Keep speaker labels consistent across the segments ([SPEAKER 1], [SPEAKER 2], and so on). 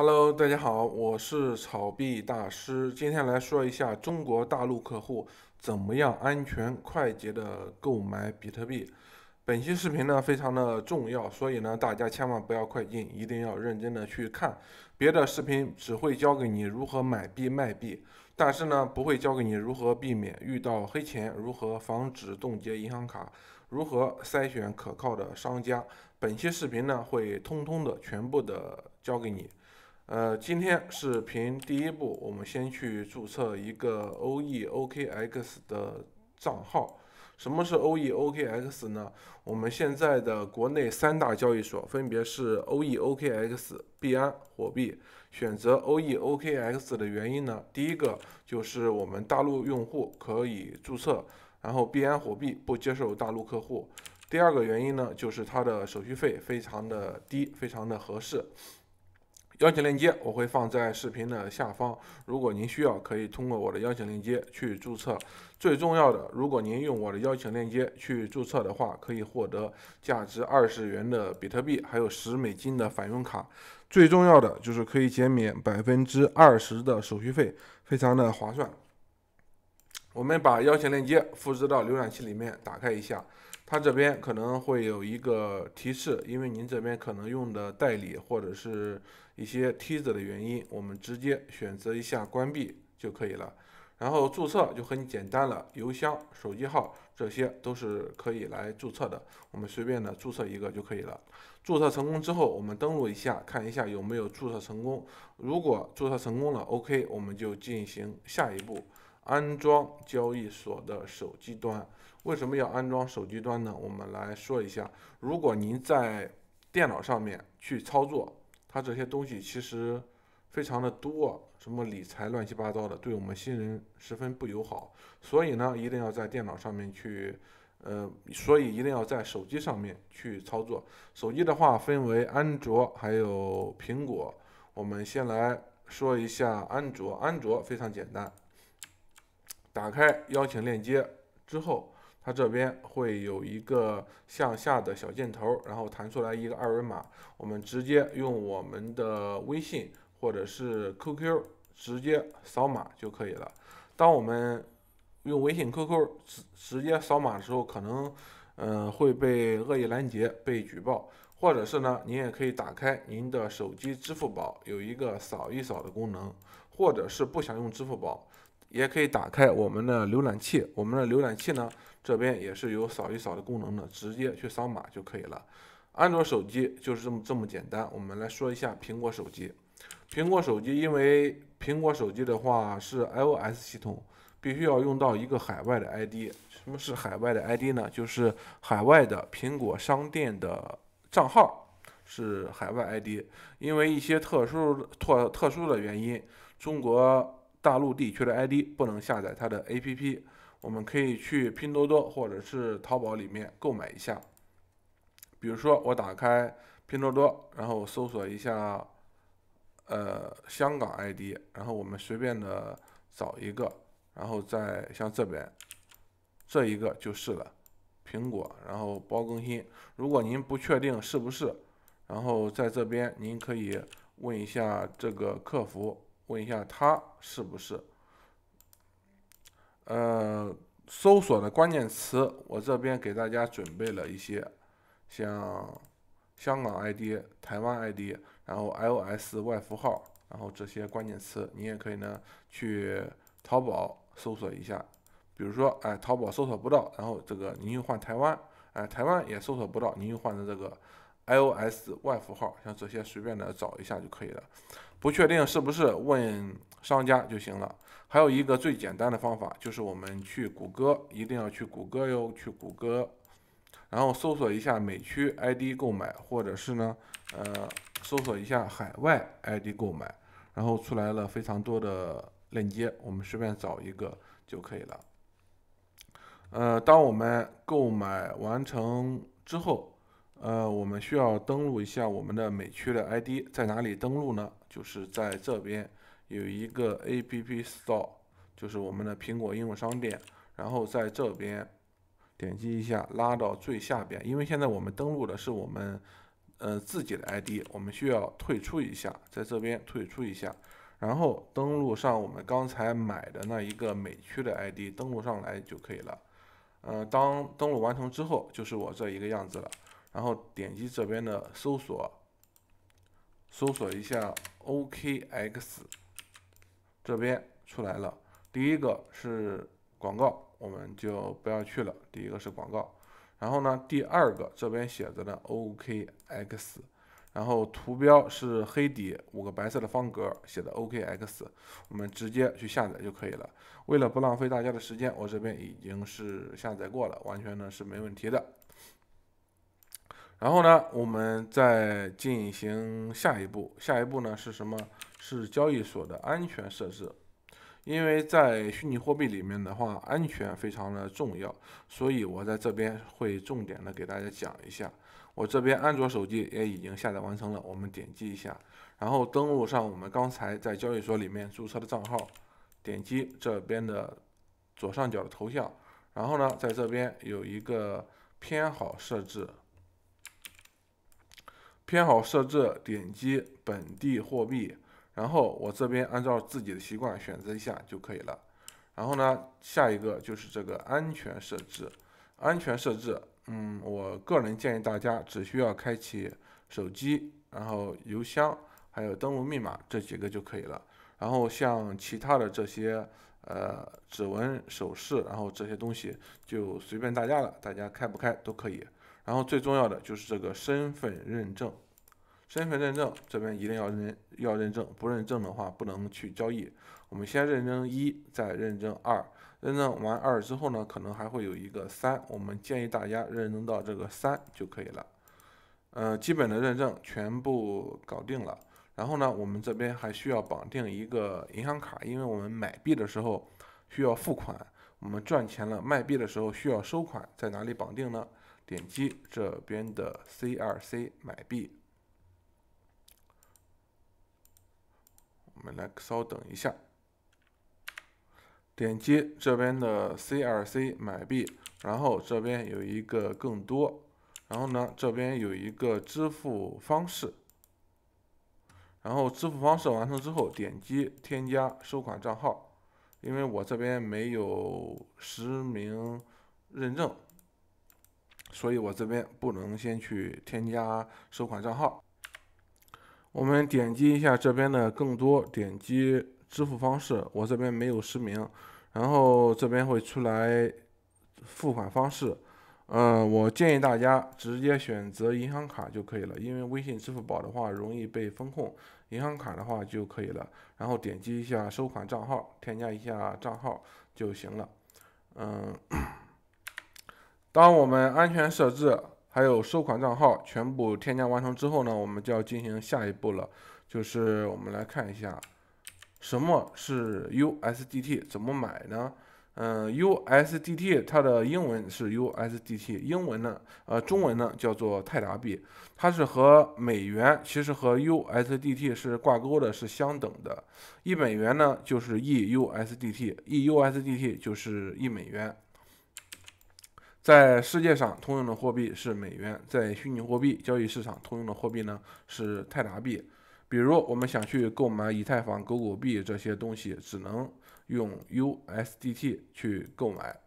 [SPEAKER 1] Hello，大家好，我是炒币大师，今天来说一下中国大陆客户怎么样安全快捷的购买比特币。本期视频呢非常的重要，所以呢大家千万不要快进，一定要认真的去看。别的视频只会教给你如何买币卖币，但是呢不会教给你如何避免遇到黑钱，如何防止冻结银行卡，如何筛选可靠的商家。本期视频呢会通通的全部的教给你。呃，今天视频第一步，我们先去注册一个 O E O K X 的账号。什么是 O E O K X 呢？我们现在的国内三大交易所分别是 O E O K X、币安、火币。选择 O E O K X 的原因呢，第一个就是我们大陆用户可以注册，然后币安、火币不接受大陆客户。第二个原因呢，就是它的手续费非常的低，非常的合适。邀请链接我会放在视频的下方，如果您需要，可以通过我的邀请链接去注册。最重要的，如果您用我的邀请链接去注册的话，可以获得价值二十元的比特币，还有十美金的返佣卡。最重要的就是可以减免百分之二十的手续费，非常的划算。我们把邀请链接复制到浏览器里面打开一下，它这边可能会有一个提示，因为您这边可能用的代理或者是。一些梯子的原因，我们直接选择一下关闭就可以了。然后注册就很简单了，邮箱、手机号这些都是可以来注册的，我们随便的注册一个就可以了。注册成功之后，我们登录一下，看一下有没有注册成功。如果注册成功了，OK，我们就进行下一步，安装交易所的手机端。为什么要安装手机端呢？我们来说一下，如果您在电脑上面去操作。它这些东西其实非常的多，什么理财乱七八糟的，对我们新人十分不友好。所以呢，一定要在电脑上面去，呃，所以一定要在手机上面去操作。手机的话分为安卓还有苹果，我们先来说一下安卓。安卓非常简单，打开邀请链接之后。它这边会有一个向下的小箭头，然后弹出来一个二维码，我们直接用我们的微信或者是 QQ 直接扫码就可以了。当我们用微信、QQ 直直接扫码的时候，可能嗯会被恶意拦截、被举报，或者是呢，您也可以打开您的手机支付宝，有一个扫一扫的功能，或者是不想用支付宝。也可以打开我们的浏览器，我们的浏览器呢，这边也是有扫一扫的功能的，直接去扫码就可以了。安卓手机就是这么这么简单。我们来说一下苹果手机。苹果手机因为苹果手机的话是 iOS 系统，必须要用到一个海外的 ID。什么是海外的 ID 呢？就是海外的苹果商店的账号是海外 ID。因为一些特殊特特殊的原因，中国。大陆地区的 ID 不能下载它的 APP，我们可以去拼多多或者是淘宝里面购买一下。比如说，我打开拼多多，然后搜索一下，呃，香港 ID，然后我们随便的找一个，然后再像这边这一个就是了，苹果，然后包更新。如果您不确定是不是，然后在这边您可以问一下这个客服。问一下他是不是？呃，搜索的关键词，我这边给大家准备了一些，像香港 ID、台湾 ID，然后 iOS 外符号，然后这些关键词，你也可以呢去淘宝搜索一下。比如说，哎，淘宝搜索不到，然后这个您又换台湾，哎，台湾也搜索不到，您就换成这个 iOS 外符号，像这些随便的找一下就可以了。不确定是不是问商家就行了？还有一个最简单的方法，就是我们去谷歌，一定要去谷歌哟，去谷歌，然后搜索一下美区 ID 购买，或者是呢，呃，搜索一下海外 ID 购买，然后出来了非常多的链接，我们随便找一个就可以了。呃，当我们购买完成之后。呃，我们需要登录一下我们的美区的 ID，在哪里登录呢？就是在这边有一个 App Store，就是我们的苹果应用商店，然后在这边点击一下，拉到最下边，因为现在我们登录的是我们呃自己的 ID，我们需要退出一下，在这边退出一下，然后登录上我们刚才买的那一个美区的 ID，登录上来就可以了。呃，当登录完成之后，就是我这一个样子了。然后点击这边的搜索，搜索一下 OKX，这边出来了，第一个是广告，我们就不要去了。第一个是广告，然后呢，第二个这边写着呢 OKX，然后图标是黑底五个白色的方格写的 OKX，我们直接去下载就可以了。为了不浪费大家的时间，我这边已经是下载过了，完全呢是没问题的。然后呢，我们再进行下一步。下一步呢是什么？是交易所的安全设置，因为在虚拟货币里面的话，安全非常的重要，所以我在这边会重点的给大家讲一下。我这边安卓手机也已经下载完成了，我们点击一下，然后登录上我们刚才在交易所里面注册的账号，点击这边的左上角的头像，然后呢，在这边有一个偏好设置。偏好设置，点击本地货币，然后我这边按照自己的习惯选择一下就可以了。然后呢，下一个就是这个安全设置。安全设置，嗯，我个人建议大家只需要开启手机，然后邮箱，还有登录密码这几个就可以了。然后像其他的这些，呃，指纹、手势，然后这些东西就随便大家了，大家开不开都可以。然后最重要的就是这个身份认证，身份认证这边一定要认要认证，不认证的话不能去交易。我们先认证一，再认证二，认证完二之后呢，可能还会有一个三。我们建议大家认证到这个三就可以了。呃，基本的认证全部搞定了。然后呢，我们这边还需要绑定一个银行卡，因为我们买币的时候需要付款，我们赚钱了卖币的时候需要收款，在哪里绑定呢？点击这边的 C2C 买币，我们来稍等一下。点击这边的 C2C 买币，然后这边有一个更多，然后呢，这边有一个支付方式，然后支付方式完成之后，点击添加收款账号，因为我这边没有实名认证。所以，我这边不能先去添加收款账号。我们点击一下这边的“更多”，点击支付方式。我这边没有实名，然后这边会出来付款方式。嗯，我建议大家直接选择银行卡就可以了，因为微信、支付宝的话容易被风控，银行卡的话就可以了。然后点击一下收款账号，添加一下账号就行了。嗯。当我们安全设置还有收款账号全部添加完成之后呢，我们就要进行下一步了，就是我们来看一下什么是 USDT，怎么买呢？嗯，USDT 它的英文是 USDT，英文呢，呃，中文呢叫做泰达币，它是和美元其实和 USDT 是挂钩的，是相等的，一美元呢就是 EUSDT，EUSDT 就是一美元。在世界上通用的货币是美元，在虚拟货币交易市场通用的货币呢是泰达币。比如我们想去购买以太坊、狗狗币这些东西，只能用 USDT 去购买。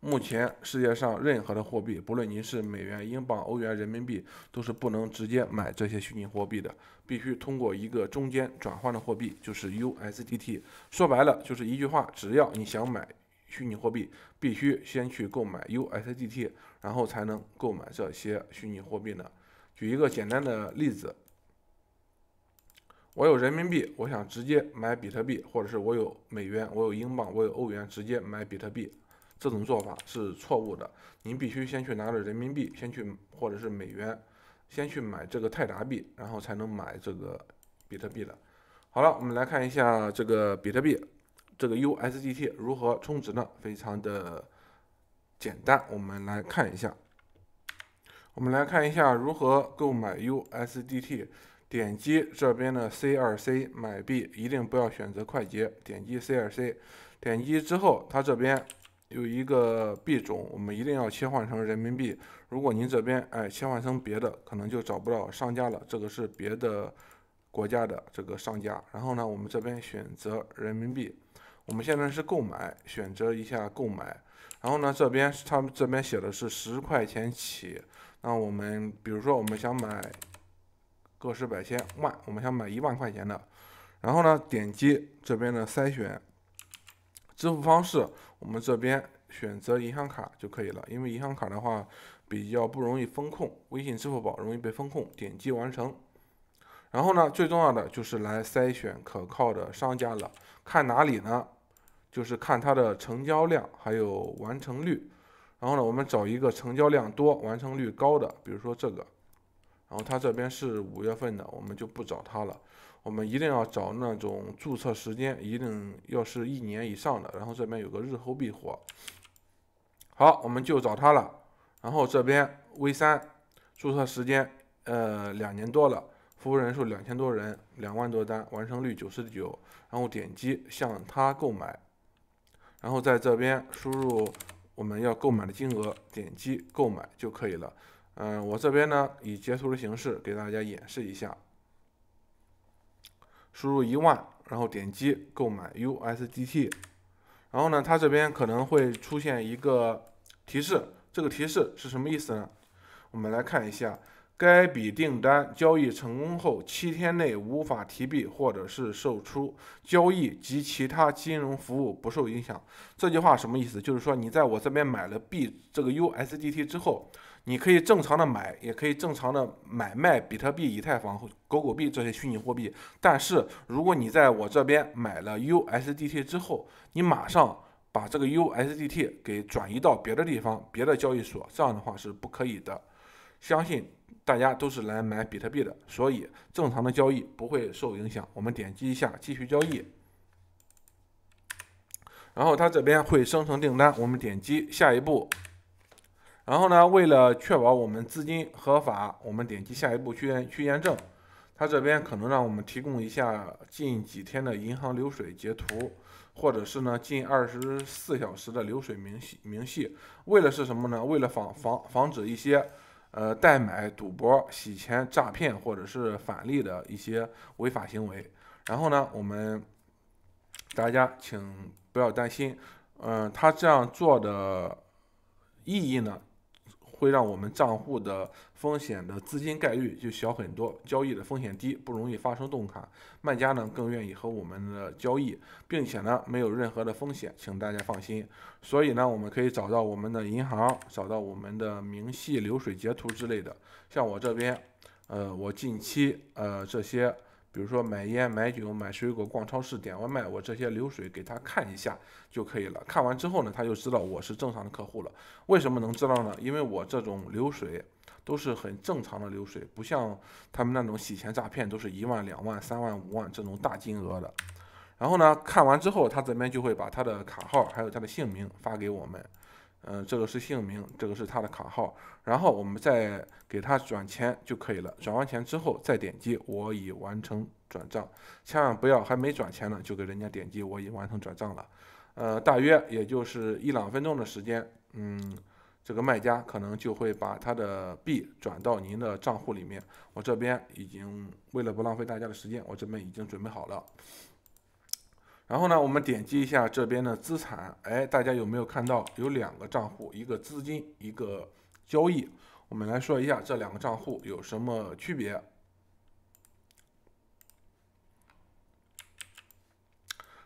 [SPEAKER 1] 目前世界上任何的货币，不论您是美元、英镑、欧元、人民币，都是不能直接买这些虚拟货币的，必须通过一个中间转换的货币，就是 USDT。说白了就是一句话，只要你想买。虚拟货币必须先去购买 USDT，然后才能购买这些虚拟货币呢。举一个简单的例子，我有人民币，我想直接买比特币，或者是我有美元、我有英镑、我有欧元，直接买比特币，这种做法是错误的。您必须先去拿着人民币，先去或者是美元，先去买这个泰达币，然后才能买这个比特币的。好了，我们来看一下这个比特币。这个 USDT 如何充值呢？非常的简单，我们来看一下。我们来看一下如何购买 USDT。点击这边的 C2C 买币，一定不要选择快捷，点击 C2C。点击之后，它这边有一个币种，我们一定要切换成人民币。如果您这边哎切换成别的，可能就找不到商家了。这个是别的国家的这个商家。然后呢，我们这边选择人民币。我们现在是购买，选择一下购买，然后呢，这边他们这边写的是十块钱起，那我们比如说我们想买个十百千万，我们想买一万块钱的，然后呢，点击这边的筛选，支付方式我们这边选择银行卡就可以了，因为银行卡的话比较不容易风控，微信、支付宝容易被风控，点击完成。然后呢，最重要的就是来筛选可靠的商家了。看哪里呢？就是看它的成交量还有完成率。然后呢，我们找一个成交量多、完成率高的，比如说这个。然后它这边是五月份的，我们就不找它了。我们一定要找那种注册时间一定要是一年以上的。然后这边有个日后必火。好，我们就找它了。然后这边 V 三注册时间呃两年多了。服务人数两千多人，两万多单，完成率九十九。然后点击向他购买，然后在这边输入我们要购买的金额，点击购买就可以了。嗯，我这边呢以截图的形式给大家演示一下。输入一万，然后点击购买 USDT。然后呢，它这边可能会出现一个提示，这个提示是什么意思呢？我们来看一下。该笔订单交易成功后，七天内无法提币或者是售出交易及其他金融服务不受影响。这句话什么意思？就是说，你在我这边买了币，这个 USDT 之后，你可以正常的买，也可以正常的买卖比特币、以太坊、狗狗币这些虚拟货币。但是，如果你在我这边买了 USDT 之后，你马上把这个 USDT 给转移到别的地方、别的交易所，这样的话是不可以的。相信大家都是来买比特币的，所以正常的交易不会受影响。我们点击一下继续交易，然后它这边会生成订单。我们点击下一步，然后呢，为了确保我们资金合法，我们点击下一步去验去验证。它这边可能让我们提供一下近几天的银行流水截图，或者是呢近二十四小时的流水明细明细。为了是什么呢？为了防防防止一些。呃，代买、赌博、洗钱、诈骗或者是返利的一些违法行为。然后呢，我们大家请不要担心。嗯，他这样做的意义呢？会让我们账户的风险的资金概率就小很多，交易的风险低，不容易发生动卡，卖家呢更愿意和我们的交易，并且呢没有任何的风险，请大家放心。所以呢，我们可以找到我们的银行，找到我们的明细流水截图之类的。像我这边，呃，我近期呃这些。比如说买烟、买酒、买水果、逛超市、点外卖，我这些流水给他看一下就可以了。看完之后呢，他就知道我是正常的客户了。为什么能知道呢？因为我这种流水都是很正常的流水，不像他们那种洗钱诈骗都是一万、两万、三万、五万这种大金额的。然后呢，看完之后，他这边就会把他的卡号还有他的姓名发给我们。嗯，这个是姓名，这个是他的卡号，然后我们再给他转钱就可以了。转完钱之后再点击“我已完成转账”，千万不要还没转钱呢就给人家点击“我已完成转账”了。呃，大约也就是一两分钟的时间，嗯，这个卖家可能就会把他的币转到您的账户里面。我这边已经为了不浪费大家的时间，我这边已经准备好了。然后呢，我们点击一下这边的资产，哎，大家有没有看到有两个账户，一个资金，一个交易？我们来说一下这两个账户有什么区别。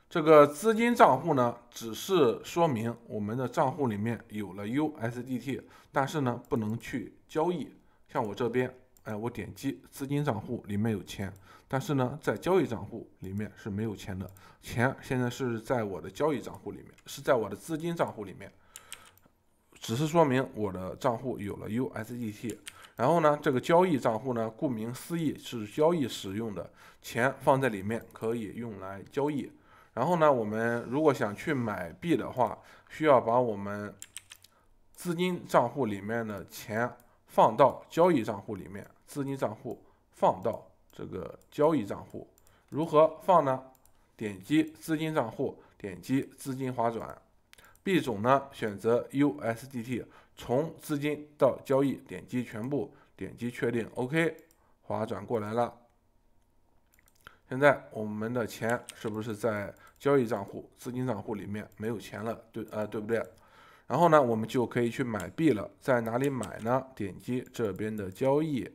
[SPEAKER 1] 这个资金账户呢，只是说明我们的账户里面有了 USDT，但是呢，不能去交易。像我这边。哎，我点击资金账户里面有钱，但是呢，在交易账户里面是没有钱的。钱现在是在我的交易账户里面，是在我的资金账户里面，只是说明我的账户有了 USDT。然后呢，这个交易账户呢，顾名思义是交易使用的，钱放在里面可以用来交易。然后呢，我们如果想去买币的话，需要把我们资金账户里面的钱放到交易账户里面。资金账户放到这个交易账户，如何放呢？点击资金账户，点击资金划转，币种呢选择 USDT，从资金到交易，点击全部，点击确定，OK，划转过来了。现在我们的钱是不是在交易账户、资金账户里面没有钱了？对，呃，对不对？然后呢，我们就可以去买币了。在哪里买呢？点击这边的交易。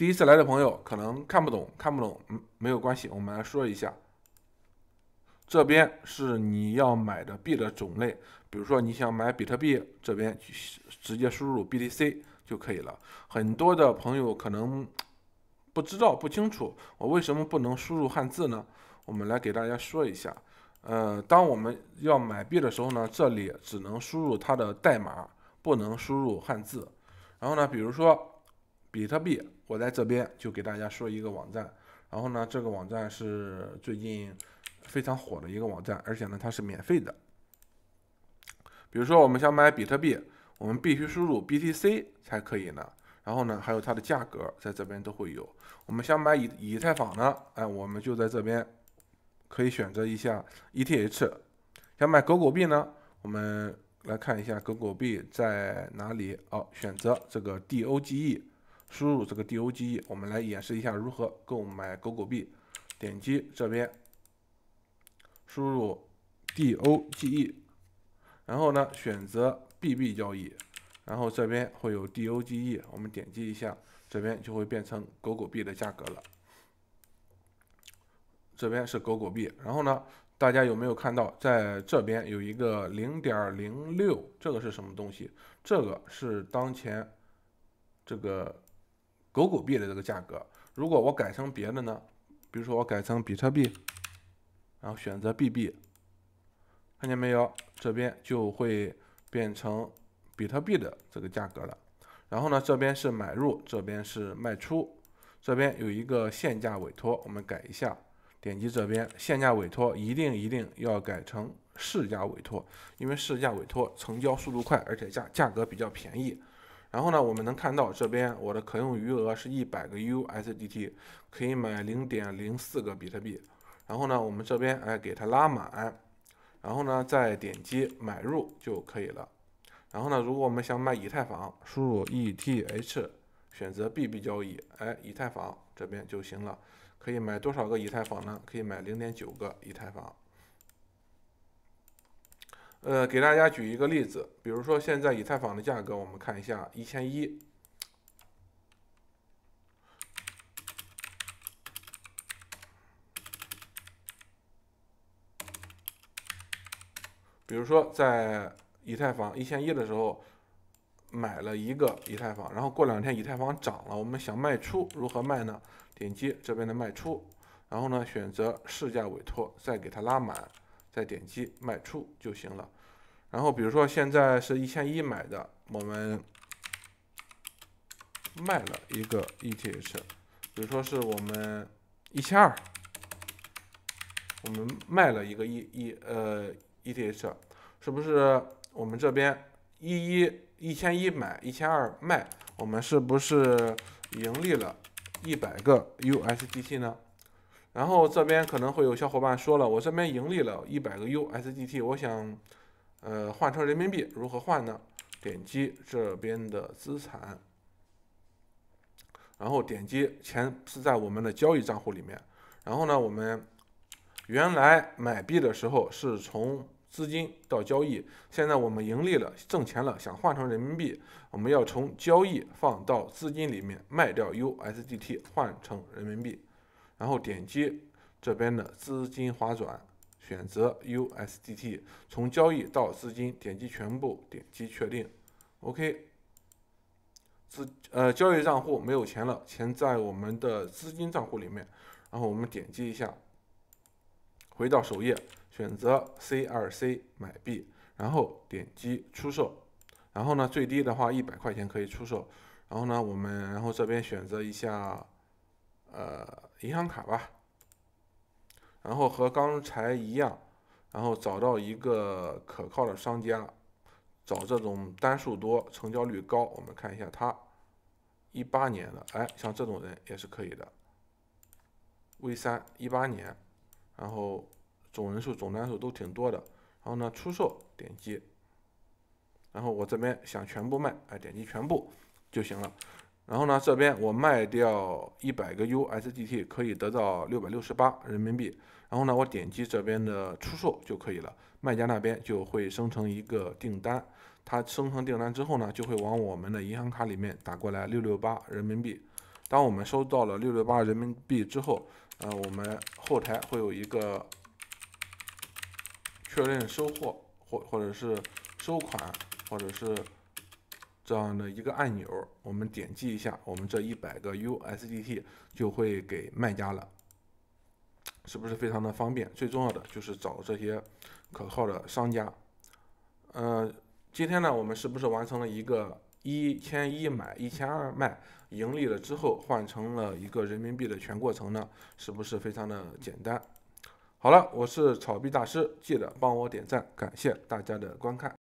[SPEAKER 1] 第一次来的朋友可能看不懂，看不懂，嗯，没有关系，我们来说一下。这边是你要买的币的种类，比如说你想买比特币，这边直接输入 BTC 就可以了。很多的朋友可能不知道不清楚，我为什么不能输入汉字呢？我们来给大家说一下。呃，当我们要买币的时候呢，这里只能输入它的代码，不能输入汉字。然后呢，比如说。比特币，我在这边就给大家说一个网站。然后呢，这个网站是最近非常火的一个网站，而且呢它是免费的。比如说，我们想买比特币，我们必须输入 BTC 才可以呢。然后呢，还有它的价格在这边都会有。我们想买以以太坊呢，哎，我们就在这边可以选择一下 ETH。想买狗狗币呢，我们来看一下狗狗币在哪里。哦，选择这个 DOGE。输入这个 DOGE，我们来演示一下如何购买狗狗币。点击这边，输入 DOGE，然后呢，选择 BB 交易，然后这边会有 DOGE，我们点击一下，这边就会变成狗狗币的价格了。这边是狗狗币，然后呢，大家有没有看到在这边有一个零点零六？这个是什么东西？这个是当前这个。狗狗币的这个价格，如果我改成别的呢？比如说我改成比特币，然后选择 B B，看见没有？这边就会变成比特币的这个价格了。然后呢，这边是买入，这边是卖出，这边有一个限价委托，我们改一下，点击这边限价委托，一定一定要改成市价委托，因为市价委托成交速度快，而且价价格比较便宜。然后呢，我们能看到这边我的可用余额是一百个 USDT，可以买零点零四个比特币。然后呢，我们这边哎给它拉满，然后呢再点击买入就可以了。然后呢，如果我们想买以太坊，输入 ETH，选择 BB 交易，哎，以太坊这边就行了，可以买多少个以太坊呢？可以买零点九个以太坊。呃，给大家举一个例子，比如说现在以太坊的价格，我们看一下一千一。比如说在以太坊一千一的时候买了一个以太坊，然后过两天以太坊涨了，我们想卖出，如何卖呢？点击这边的卖出，然后呢选择市价委托，再给它拉满。再点击卖出就行了。然后，比如说现在是一千一买的，我们卖了一个 ETH。比如说是我们一千二，我们卖了一个一一呃 ETH，是不是我们这边一一一千一买一千二卖，我们是不是盈利了一百个 USDT 呢？然后这边可能会有小伙伴说了，我这边盈利了一百个 USDT，我想，呃，换成人民币，如何换呢？点击这边的资产，然后点击钱是在我们的交易账户里面。然后呢，我们原来买币的时候是从资金到交易，现在我们盈利了，挣钱了，想换成人民币，我们要从交易放到资金里面卖掉 USDT 换成人民币。然后点击这边的资金划转，选择 USDT，从交易到资金，点击全部，点击确定，OK。资呃交易账户没有钱了，钱在我们的资金账户里面。然后我们点击一下，回到首页，选择 C2C 买币，然后点击出售。然后呢，最低的话一百块钱可以出售。然后呢，我们然后这边选择一下，呃。银行卡吧，然后和刚才一样，然后找到一个可靠的商家，找这种单数多、成交率高。我们看一下他，一八年的，哎，像这种人也是可以的。V 三一八年，然后总人数、总单数都挺多的。然后呢，出售点击，然后我这边想全部卖，哎，点击全部就行了。然后呢，这边我卖掉一百个 USDT 可以得到六百六十八人民币。然后呢，我点击这边的出售就可以了。卖家那边就会生成一个订单，它生成订单之后呢，就会往我们的银行卡里面打过来六六八人民币。当我们收到了六六八人民币之后，呃，我们后台会有一个确认收货或或者是收款或者是。这样的一个按钮，我们点击一下，我们这一百个 USDT 就会给卖家了，是不是非常的方便？最重要的就是找这些可靠的商家。呃，今天呢，我们是不是完成了一个一千一买一千二卖，盈利了之后换成了一个人民币的全过程呢？是不是非常的简单？好了，我是炒币大师，记得帮我点赞，感谢大家的观看。